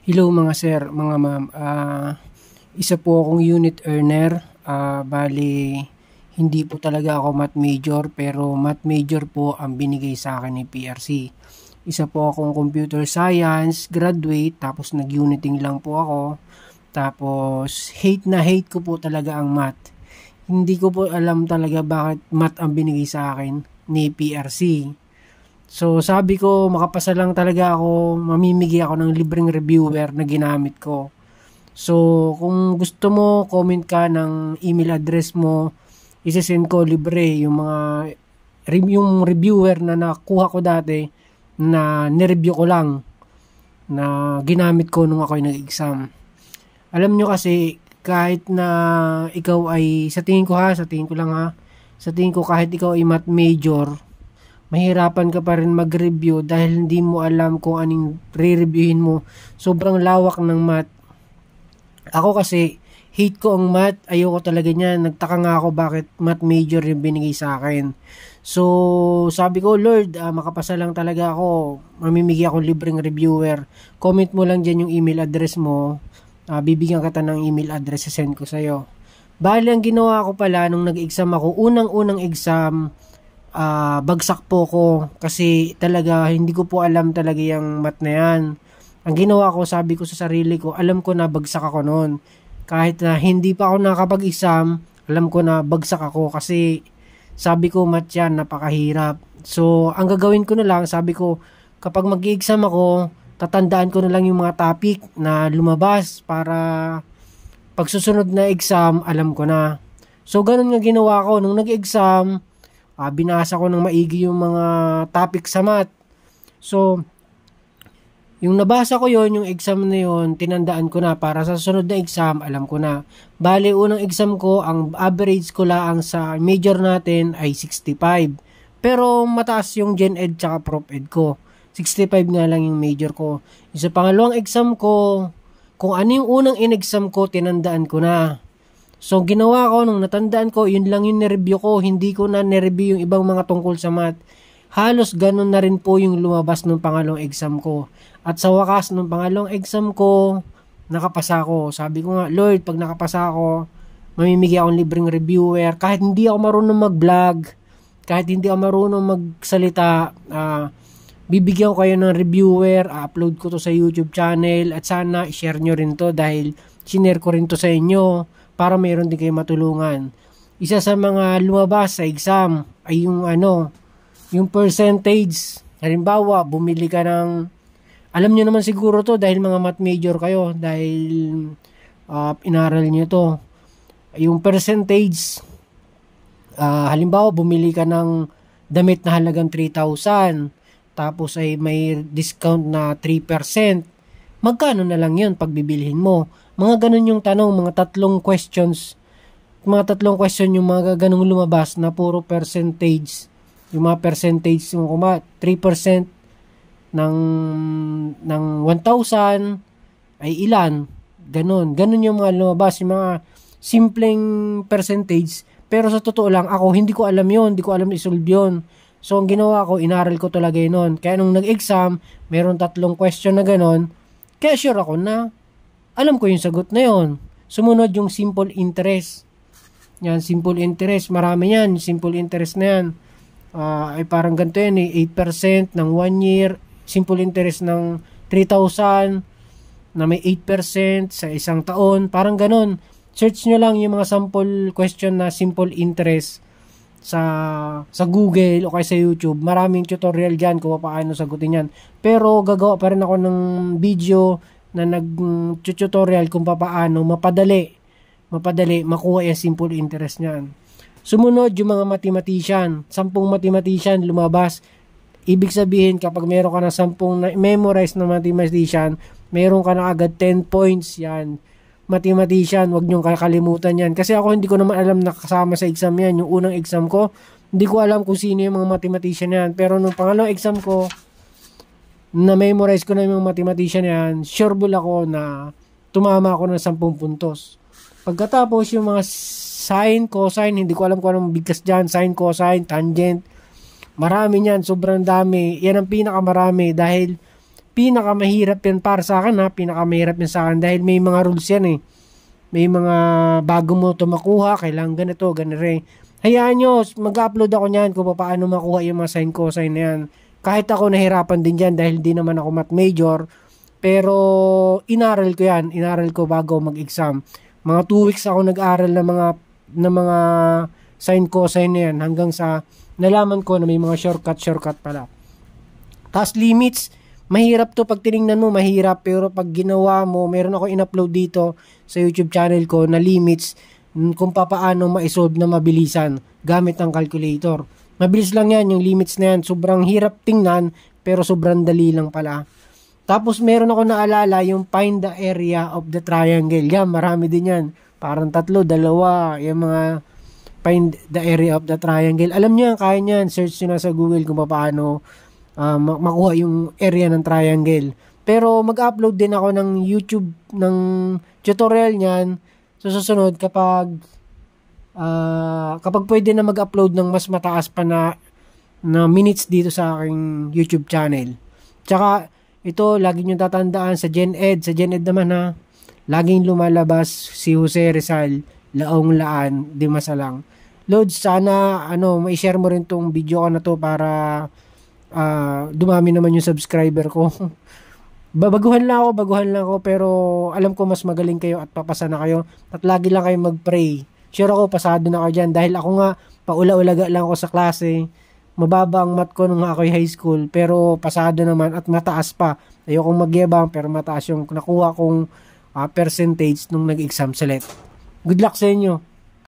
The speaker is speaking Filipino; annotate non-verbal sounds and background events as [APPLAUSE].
Hello mga sir, mga ma'am. Uh, isa po akong unit earner. Uh, ah, bali, hindi po talaga ako math major pero math major po ang binigay sa akin ni PRC. Isa po akong computer science graduate tapos nag-uniting lang po ako. Tapos hate na hate ko po talaga ang math. Hindi ko po alam talaga bakit math ang binigay sa akin ni PRC. So sabi ko, makapasa lang talaga ako, mamimigay ako ng libreng reviewer na ginamit ko. So kung gusto mo, comment ka ng email address mo, isisend ko libre yung mga yung reviewer na nakuha ko dati na nireview ko lang na ginamit ko nung ako ay nag-exam. Alam nyo kasi, kahit na ikaw ay, sa tingin ko ha, sa tingin ko lang ha, sa tingin ko kahit ikaw ay math major, mahirapan ka pa rin mag-review dahil hindi mo alam kung anong re-reviewin mo. Sobrang lawak ng math. Ako kasi, hate ko ang math. Ayoko talaga niya. Nagtaka nga ako bakit math major yung binigay sa akin. So, sabi ko, Lord, uh, makapasa lang talaga ako. Mamimigay akong libreng reviewer. Comment mo lang dyan yung email address mo. Uh, bibigyan kita ng email address sa send ko sa'yo. Bali, ang ginawa ko pala nung nag-exam ako, unang-unang exam, uh, bagsak po ko kasi talaga hindi ko po alam talaga yung mat na yan. Ang ginawa ko, sabi ko sa sarili ko, alam ko na bagsak ako noon. Kahit na hindi pa ako nakapag-exam, alam ko na bagsak ako kasi sabi ko mat yan, napakahirap. So, ang gagawin ko na lang, sabi ko, kapag mag-exam ako, tatandaan ko na lang yung mga topic na lumabas para pagsusunod na exam, alam ko na. So, ganun nga ginawa ko. Nung nag-exam, uh, binasa ko ng maigi yung mga topic sa math. So, yung nabasa ko yon yung exam na yon tinandaan ko na para sa sunod na exam, alam ko na. Bale, unang exam ko, ang average ko lang sa major natin ay 65. Pero mataas yung gen ed tsaka prop ed ko. 65 nga lang yung major ko. Yung sa pangalawang exam ko, kung ano yung unang in-exam ko, tinandaan ko na. So, ginawa ko, nung natandaan ko, yun lang yung nireview ko. Hindi ko na nireview yung ibang mga tungkol sa math. Halos ganun na rin po yung lumabas ng pangalawang exam ko. At sa wakas, ng pangalawang exam ko, nakapasa ako. Sabi ko nga, Lord, pag nakapasa ako, mamimigay akong libreng reviewer. Kahit hindi ako marunong mag-vlog, kahit hindi ako marunong magsalita, uh, bibigyan ko kayo ng reviewer, uh, upload ko to sa YouTube channel, at sana share nyo rin to dahil sinare ko rin to sa inyo para meron din kayo matulungan. Isa sa mga lumabas sa exam ay yung ano, yung percentage. Halimbawa, bumili ka ng, alam nyo naman siguro to dahil mga math major kayo, dahil uh, inaral nyo to. Yung percentage, uh, halimbawa, bumili ka ng damit na halagang 3,000, tapos ay may discount na 3%, magkano na lang yun pag bibilihin mo? Mga ganun yung tanong, mga tatlong questions. Mga tatlong question yung mga ganung lumabas na puro percentage. Yung mga percentage, yung kuma, 3% ng, ng 1,000 ay ilan. Ganun. Ganun yung mga lumabas. Yung mga simpleng percentage. Pero sa totoo lang, ako hindi ko alam yon Hindi ko alam isolve yon So, ang ginawa ko, inaral ko talaga yun. Kaya nung nag-exam, meron tatlong question na ganun. Kaya sure ako na alam ko yung sagot na yon. Sumunod yung simple interest. Yan, simple interest. Marami yan. Simple interest na yan. Uh, ay parang ganito yan eh. 8% ng 1 year. Simple interest ng 3,000 na may 8% sa isang taon. Parang ganun. Search nyo lang yung mga sample question na simple interest sa sa Google o kaya sa YouTube. Maraming tutorial diyan kung paano sagutin 'yan. Pero gagawa pa rin ako ng video na nag-tutorial kung paano mapadali, mapadali makuha yung simple interest niyan. Sumunod yung mga mathematician, sampung mathematician lumabas. Ibig sabihin kapag meron ka na sampung na memorize na mathematician, meron ka na agad 10 points yan. Mathematician, wag niyong kalimutan yan. Kasi ako hindi ko naman alam na kasama sa exam yan. Yung unang exam ko, hindi ko alam kung sino yung mga mathematician yan. Pero nung pangalawang exam ko, na-memorize ko na yung mathematician na yan, sure bull ako na tumama ako ng 10 puntos. Pagkatapos, yung mga sine, cosine, hindi ko alam kung anong bigkas dyan, sine, cosine, tangent, marami niyan, sobrang dami. Yan ang pinakamarami dahil pinakamahirap yan para sa akin ha, pinakamahirap yan sa akin dahil may mga rules yan eh. May mga bago mo ito makuha, kailangan ganito, ganito. Hayaan nyo, mag-upload ako niyan kung paano makuha yung mga sine, cosine na yan kahit ako nahirapan din dyan dahil hindi naman ako math major, pero inaral ko yan, inaral ko bago mag-exam. Mga 2 weeks ako nag-aral ng mga, ng mga sign cosine na yan hanggang sa nalaman ko na may mga shortcut, shortcut pala. Tapos limits, mahirap to pag tiningnan mo, mahirap. Pero pag ginawa mo, meron ako in-upload dito sa YouTube channel ko na limits kung paano ma-solve na mabilisan gamit ang calculator. Mabilis lang yan, yung limits na yan. Sobrang hirap tingnan, pero sobrang dali lang pala. Tapos meron ako naalala yung find the area of the triangle. Yan, marami din yan. Parang tatlo, dalawa, yung mga find the area of the triangle. Alam nyo yan, kaya nyo yan. Search nyo na sa Google kung paano uh, makuha yung area ng triangle. Pero mag-upload din ako ng YouTube ng tutorial niyan. So susunod kapag uh, kapag pwede na mag-upload ng mas mataas pa na na minutes dito sa aking YouTube channel. Tsaka ito lagi niyo tatandaan sa Gen Ed, sa Gen Ed naman ha. Laging lumalabas si Jose Rizal, Laong Laan, di masalang. Lord, sana ano, mai-share mo rin tong video ko na to para uh, dumami naman yung subscriber ko. [LAUGHS] babaguhan lang ako, baguhan lang ako pero alam ko mas magaling kayo at papasa na kayo at lagi lang kayo mag-pray sure ako pasado na ako dyan dahil ako nga paula-ulaga lang ako sa klase mababa ang mat ko nung ako'y high school pero pasado naman at mataas pa ayokong magyabang pero mataas yung nakuha kong uh, percentage nung nag-exam sa e good luck sa inyo